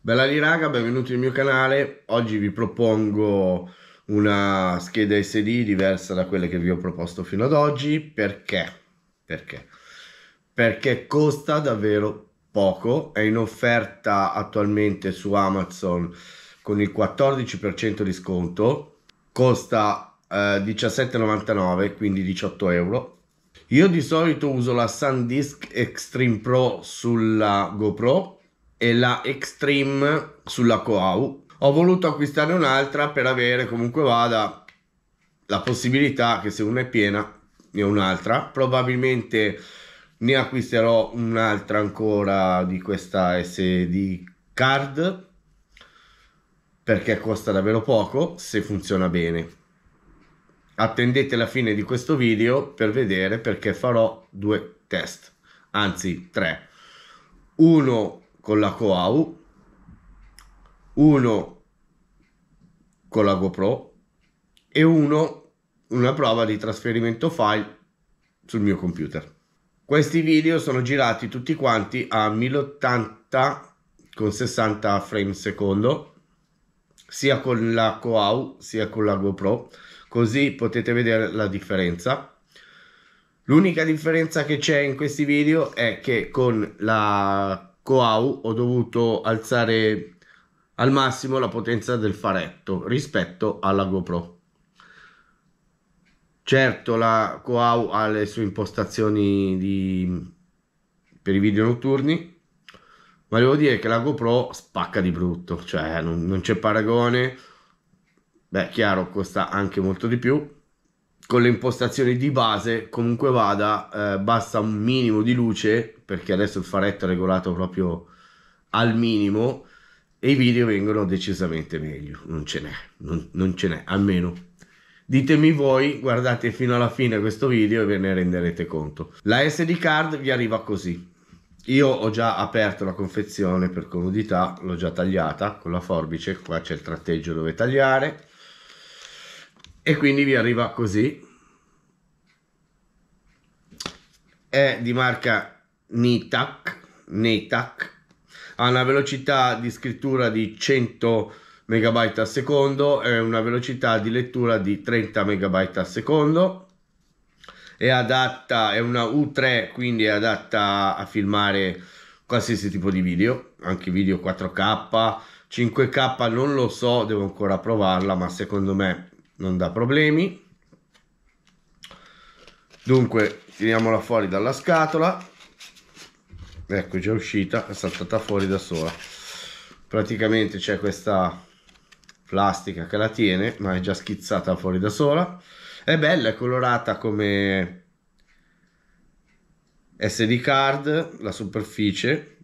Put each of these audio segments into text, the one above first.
Bella lì raga, benvenuti nel mio canale. Oggi vi propongo una scheda SD diversa da quelle che vi ho proposto fino ad oggi. Perché? Perché? Perché costa davvero poco, è in offerta attualmente su Amazon con il 14% di sconto, costa eh, 17,99 quindi 18 euro. Io di solito uso la SanDisk Extreme Pro sulla GoPro e la Extreme sulla Coau. Ho voluto acquistare un'altra per avere comunque vada la possibilità che se una è piena ne ho un'altra. Probabilmente ne acquisterò un'altra ancora di questa SD card perché costa davvero poco se funziona bene. Attendete la fine di questo video per vedere perché farò due test, anzi tre. Uno con la Coau, uno con la GoPro e uno una prova di trasferimento file sul mio computer. Questi video sono girati tutti quanti a 1080 con 60 frame secondo sia con la Coau sia con la GoPro così potete vedere la differenza l'unica differenza che c'è in questi video è che con la Coau ho dovuto alzare al massimo la potenza del faretto rispetto alla GoPro. Certo la Coau ha le sue impostazioni di... per i video notturni, ma devo dire che la GoPro spacca di brutto, cioè non, non c'è paragone. Beh, chiaro, costa anche molto di più, con le impostazioni di base, comunque vada, eh, basta un minimo di luce, perché adesso il faretto è regolato proprio al minimo, e i video vengono decisamente meglio, non ce n'è, non, non ce n'è, almeno. Ditemi voi, guardate fino alla fine questo video e ve ne renderete conto. La SD card vi arriva così. Io ho già aperto la confezione per comodità, l'ho già tagliata con la forbice, qua c'è il tratteggio dove tagliare e quindi vi arriva così è di marca Nitac, Nitac ha una velocità di scrittura di 100 MB al secondo e una velocità di lettura di 30 MB al secondo è adatta è una U3 quindi è adatta a filmare qualsiasi tipo di video anche video 4K 5K non lo so devo ancora provarla ma secondo me non dà problemi dunque tiriamola fuori dalla scatola ecco già uscita è saltata fuori da sola praticamente c'è questa plastica che la tiene ma è già schizzata fuori da sola è bella è colorata come SD card la superficie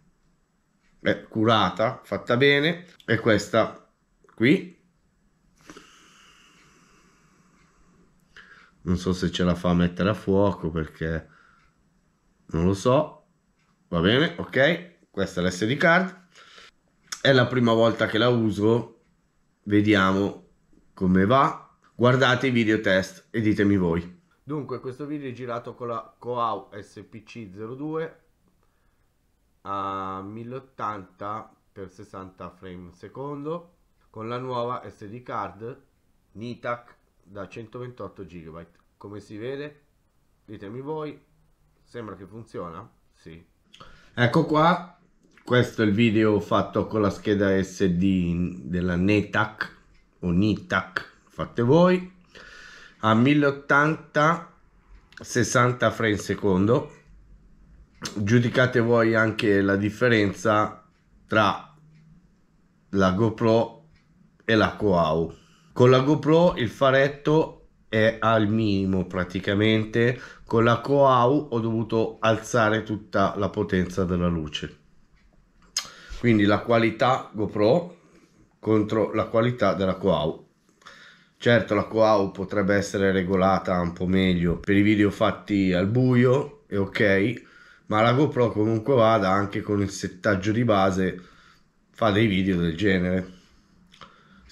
è curata fatta bene e questa qui non so se ce la fa a mettere a fuoco perché non lo so va bene ok questa è l'SD card è la prima volta che la uso vediamo come va guardate i video test e ditemi voi dunque questo video è girato con la Coau SPC02 a 1080 x 60 frame secondo con la nuova SD card NITAC da 128 GB. Come si vede? Ditemi voi, sembra che funziona? Sì. Ecco qua, questo è il video fatto con la scheda SD della NETAC o NITAC, fate voi, a 1080 60 frame secondo. Giudicate voi anche la differenza tra la GoPro e la Coau. Con la GoPro il faretto è al minimo praticamente, con la Coau ho dovuto alzare tutta la potenza della luce. Quindi la qualità GoPro contro la qualità della Coau. Certo la Coau potrebbe essere regolata un po' meglio per i video fatti al buio, è ok, ma la GoPro comunque vada anche con il settaggio di base fa dei video del genere.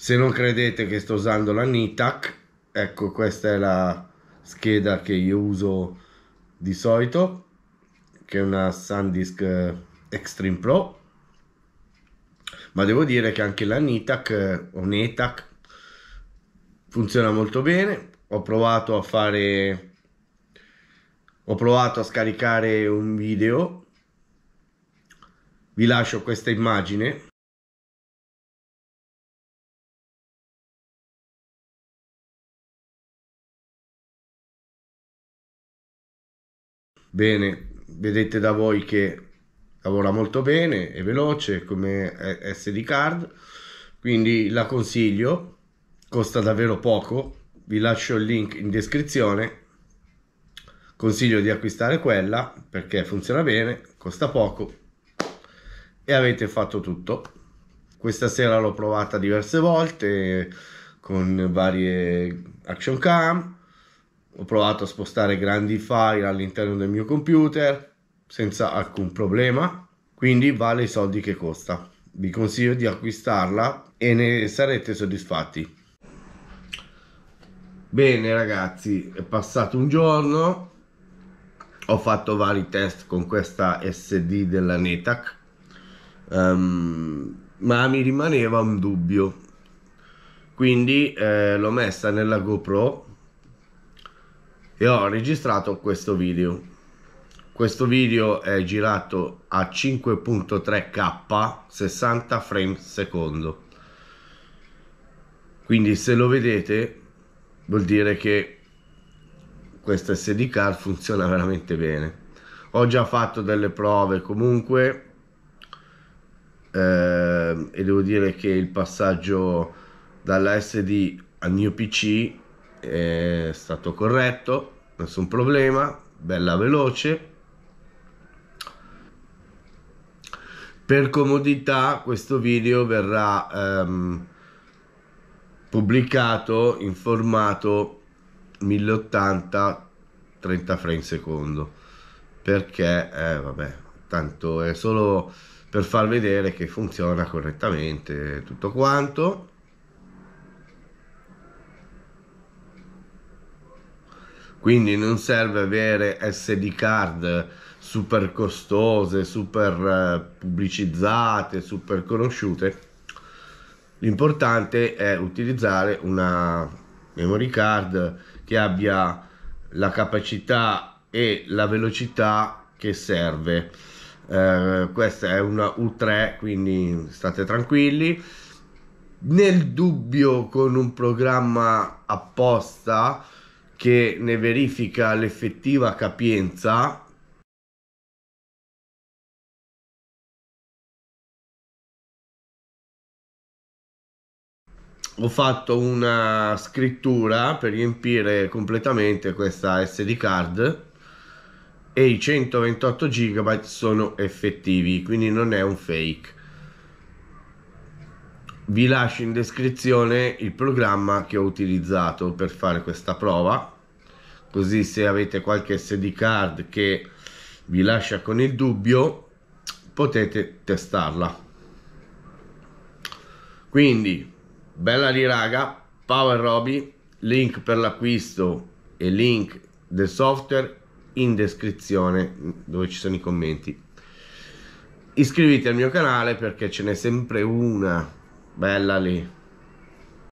Se non credete che sto usando la NITAC, ecco questa è la scheda che io uso di solito, che è una SanDisk eh, Extreme Pro. Ma devo dire che anche la NITAC eh, o NETAC funziona molto bene. Ho provato a fare ho provato a scaricare un video vi lascio questa immagine Bene, vedete da voi che lavora molto bene, è veloce come SD card, quindi la consiglio, costa davvero poco, vi lascio il link in descrizione, consiglio di acquistare quella perché funziona bene, costa poco e avete fatto tutto. Questa sera l'ho provata diverse volte con varie action cam, ho provato a spostare grandi file all'interno del mio computer senza alcun problema, quindi vale i soldi che costa. Vi consiglio di acquistarla e ne sarete soddisfatti. Bene ragazzi, è passato un giorno, ho fatto vari test con questa SD della Netac, um, ma mi rimaneva un dubbio, quindi eh, l'ho messa nella GoPro e ho registrato questo video questo video è girato a 5.3k 60 frame secondo quindi se lo vedete vuol dire che questo SD card funziona veramente bene ho già fatto delle prove comunque eh, e devo dire che il passaggio dalla SD al mio PC è stato corretto, nessun problema, bella veloce. Per comodità questo video verrà ehm, pubblicato in formato 1080 30 frame secondo perché eh, vabbè tanto è solo per far vedere che funziona correttamente tutto quanto quindi non serve avere SD card super costose, super eh, pubblicizzate, super conosciute. L'importante è utilizzare una memory card che abbia la capacità e la velocità che serve. Eh, questa è una U3, quindi state tranquilli. Nel dubbio con un programma apposta che ne verifica l'effettiva capienza ho fatto una scrittura per riempire completamente questa SD card e i 128 GB sono effettivi, quindi non è un fake. Vi lascio in descrizione il programma che ho utilizzato per fare questa prova così se avete qualche SD card che vi lascia con il dubbio potete testarla quindi bella lì raga power Roby link per l'acquisto e link del software in descrizione dove ci sono i commenti iscrivetevi al mio canale perché ce n'è sempre una bella lì